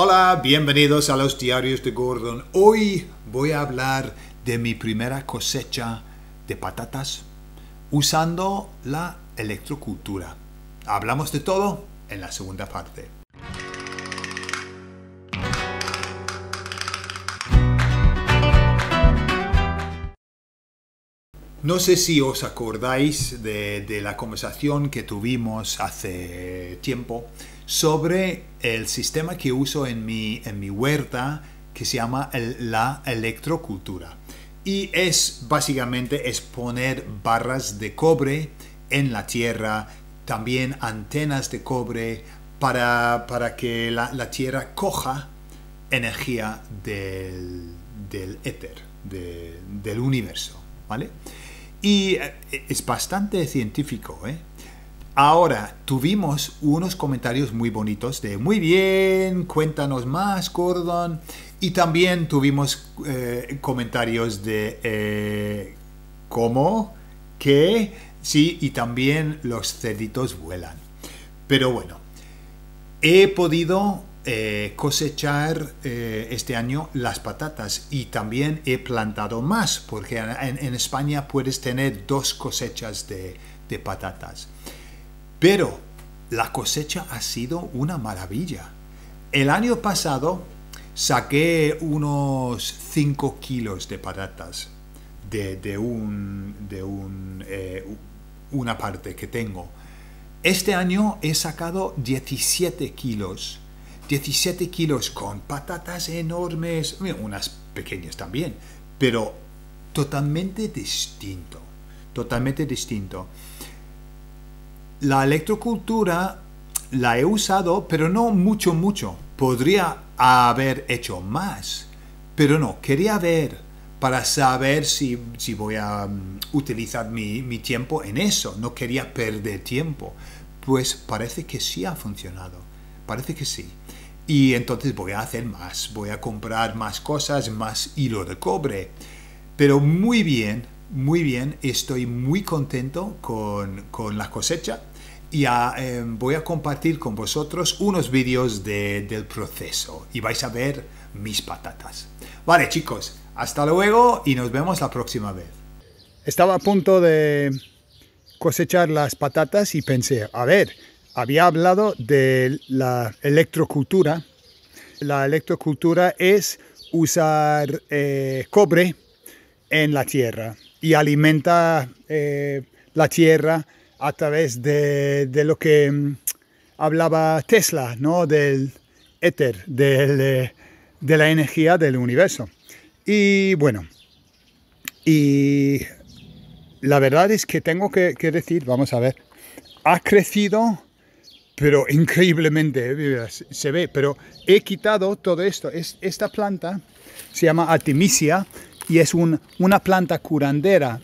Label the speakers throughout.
Speaker 1: Hola, bienvenidos a los diarios de Gordon. Hoy voy a hablar de mi primera cosecha de patatas usando la electrocultura. Hablamos de todo en la segunda parte. No sé si os acordáis de, la conversación que tuvimos hace tiempo sobre el sistema que uso en mi, en mi huerta que se llama la electrocultura. Y es básicamente es poner barras de cobre en la tierra, también antenas de cobre para, que la, tierra coja energía del, éter, del universo. ¿vale? Y eh, es bastante científico, ¿eh? Ahora, tuvimos unos comentarios muy bonitos de muy bien, cuéntanos más, Gordon. Y también tuvimos eh, comentarios de eh, cómo, qué, sí, y también los cerditos vuelan. Pero bueno, he podido eh, cosechar este año las patatas y también he plantado más, porque en, España puedes tener dos cosechas de patatas. Pero la cosecha ha sido una maravilla. El año pasado saqué unos 5 kilos de patatas de, eh, una parte que tengo. Este año he sacado 17 kilos. 17 kilos con patatas enormes, unas pequeñas también, pero totalmente distinto. Totalmente distinto la electrocultura la he usado, pero no mucho, mucho. Podría haber hecho más, pero no, quería ver para saber si, voy a mm, utilizar mi, mi tiempo en eso. No quería perder tiempo. Pues parece que sí ha funcionado. Parece que sí. Y entonces voy a hacer más. Voy a comprar más cosas, más hilo de cobre. Pero muy bien, muy bien, estoy muy contento con, la cosecha y ah, em, voy a compartir con vosotros unos vídeos del proceso y vais a ver mis patatas. Vale chicos, hasta luego y nos vemos la próxima vez. Estaba a punto de cosechar las patatas y pensé, a ver, había hablado de la electrocultura. La electrocultura es usar eh, cobre en la tierra y alimenta eh, la tierra a través de, lo que mm, hablaba Tesla, ¿no? del éter, eh, de la energía del universo. Y bueno, y la verdad es que tengo que, decir, vamos a ver, ha crecido, pero increíblemente, eh, se ve, pero he quitado todo esto. Es, esta planta se llama Artemisia, y es una planta curandera.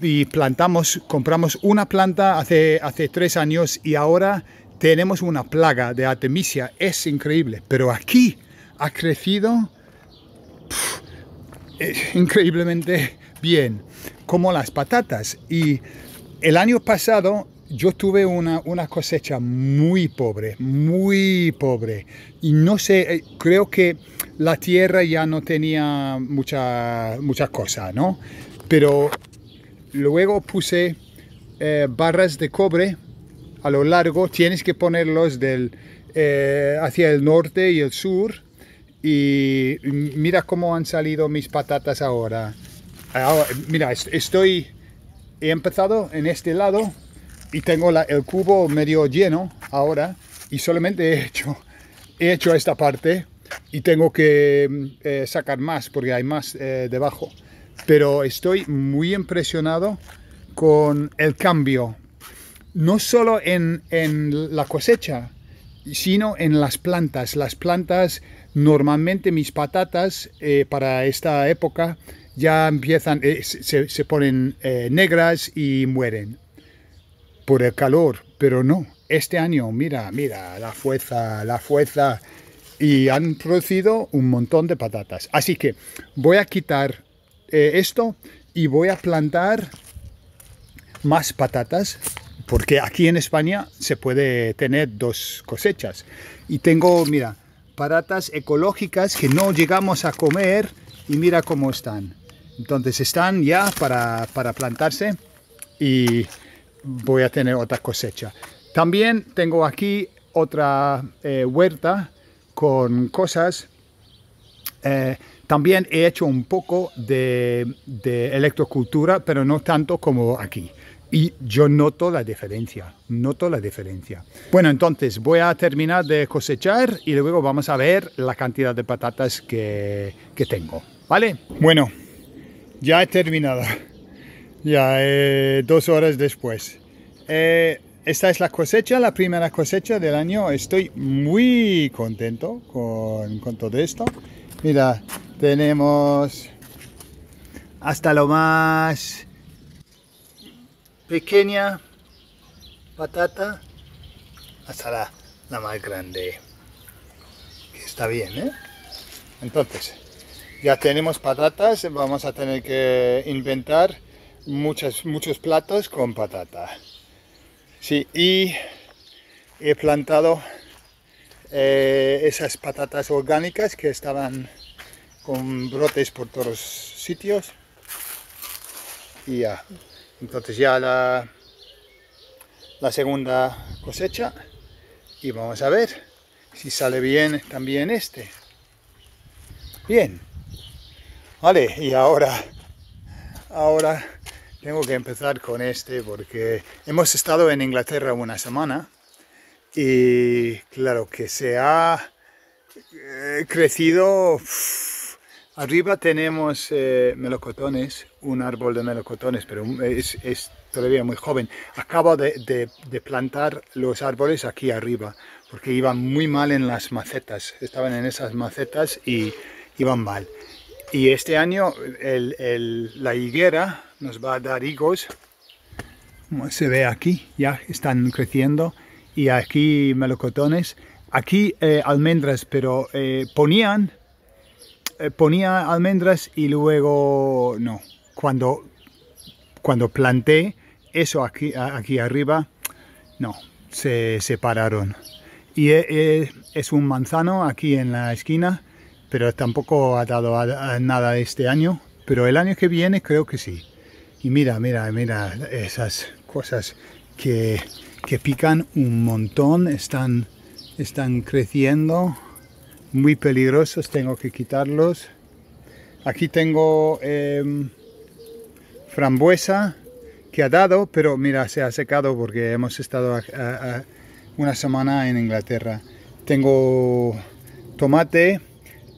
Speaker 1: Y plantamos, compramos una planta hace, hace tres años y ahora tenemos una plaga de artemisia. Es increíble, pero aquí ha crecido eh, increíblemente bien, como las patatas. Y el año pasado yo tuve una, cosecha muy pobre, muy pobre. Y no sé, eh, creo que la tierra ya no tenía mucha, mucha cosa, ¿no? Pero luego puse eh, barras de cobre a lo largo. Tienes que ponerlos del, eh, hacia el norte y el sur. Y mira cómo han salido mis patatas ahora. ahora mira, estoy... He empezado en este lado y tengo el cubo medio lleno ahora y solamente he hecho, hecho esta parte y tengo que mm, eh, sacar más porque hay más eh, debajo. Pero estoy muy impresionado con el cambio, no solo en, la cosecha, sino en las plantas. Las plantas, normalmente mis patatas eh, para esta época ya empiezan, se, se, ponen negras y mueren por el calor, pero no. Este año, mira, mira, la fuerza, la fuerza. Y han producido un montón de patatas. Así que voy a quitar eh, esto y voy a plantar más patatas porque aquí en España se puede tener dos cosechas. Y tengo, mira, patatas ecológicas que no llegamos a comer y mira cómo están. Entonces están ya para plantarse y voy a tener otra cosecha. También tengo aquí otra eh, huerta con cosas. Eh, también he hecho un poco de, electrocultura, pero no tanto como aquí. Y yo noto la diferencia, noto la diferencia. Bueno, entonces voy a terminar de cosechar y luego vamos a ver la cantidad de patatas que tengo. ¿Vale? Bueno, ya he terminado. Ya, eh, dos horas después. Eh, esta es la cosecha, la primera cosecha del año. Estoy muy contento con, todo esto. Mira, tenemos hasta lo más pequeña patata hasta la, la más grande. Está bien, ¿eh? Entonces, ya tenemos patatas, vamos a tener que inventar muchas, muchos platos con patata. Sí, y he plantado eh, esas patatas orgánicas que estaban con brotes por todos los sitios. Y ya, entonces ya la, la segunda cosecha y vamos a ver si sale bien también este. Bien. Vale, y ahora, ahora tengo que empezar con este porque hemos estado en Inglaterra una semana y claro que se ha eh, crecido... Arriba tenemos eh, melocotones, un árbol de melocotones, pero es, todavía muy joven. Acabo de, plantar los árboles aquí arriba, porque iban muy mal en las macetas. Estaban en esas macetas y iban mal. Y este año la higuera nos va a dar higos. se ve aquí, ya están creciendo. Y aquí melocotones. Aquí eh, almendras, pero eh, ponían, eh, ponía almendras y luego no. Cuando, cuando planté eso aquí, aquí arriba, no, se separaron. Y e, e, es un manzano aquí en la esquina, pero tampoco ha dado nada este año. Pero el año que viene creo que sí. Y mira, mira, mira esas cosas que, pican un montón, están, están creciendo, muy peligrosos, tengo que quitarlos. Aquí tengo em, frambuesa que ha dado, pero mira, se ha secado porque hemos estado una semana en Inglaterra. Tengo tomate.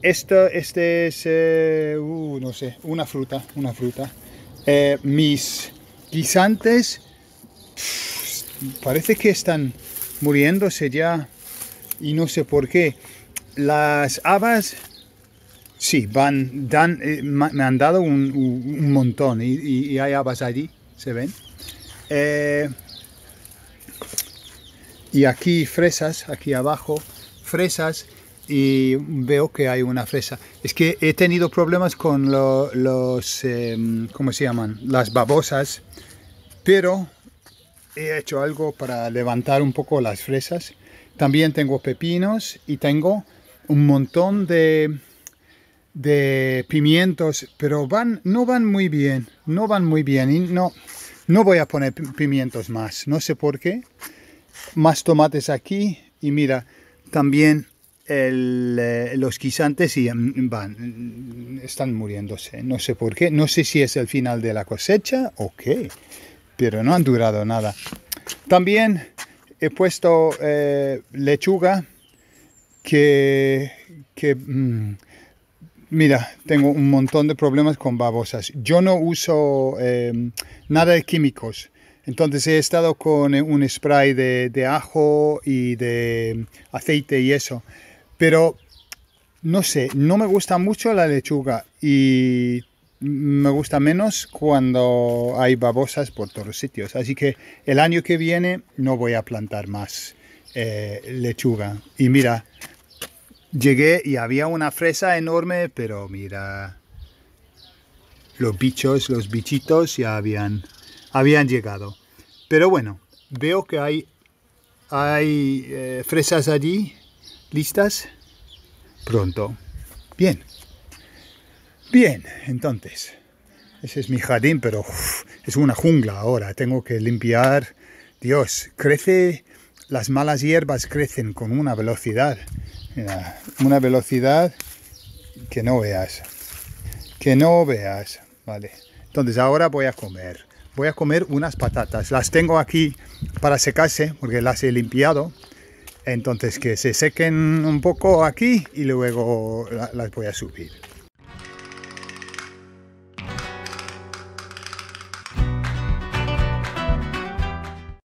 Speaker 1: esto este es, eh, uh, no sé, una fruta, una fruta. Eh, mis guisantes parece que están muriéndose ya y no sé por qué. Las habas sí, van, dan, eh, me han dado un, montón y, hay habas allí, se ven. Eh, y aquí fresas, aquí abajo, fresas y veo que hay una fresa. Es que he tenido problemas con los, em, ¿cómo se llaman? Las babosas, pero he hecho algo para levantar un poco las fresas. También tengo pepinos y tengo un montón de, de pimientos, pero van, no van muy bien, no van muy bien y no, no voy a poner pimientos más, no sé por qué. Más tomates aquí y mira, también eh, los guisantes y mm, van, mm, están muriéndose. No sé por qué, no sé si es el final de la cosecha o qué, pero no han durado nada. También he puesto eh, lechuga que, mm, mira, tengo un montón de problemas con babosas. Yo no uso eh, nada de químicos. Entonces he estado con un spray de, de ajo y de aceite y eso. Pero, no sé, no me gusta mucho la lechuga y me gusta menos cuando hay babosas por todos los sitios. Así que el año que viene no voy a plantar más eh, lechuga. Y mira, llegué y había una fresa enorme, pero mira, los bichos, los bichitos ya habían, habían llegado. Pero bueno, veo que hay, hay eh, fresas allí ¿Listas? Pronto. Bien. Bien, entonces. Ese es mi jardín, pero es una jungla ahora. Tengo que limpiar. Dios, crece. Las malas hierbas crecen con una velocidad. una velocidad que no veas. Que no veas. Vale. Entonces ahora voy a comer. Voy a comer unas patatas. Las tengo aquí para secarse porque las he limpiado. Entonces que se sequen un poco aquí y luego las voy a subir.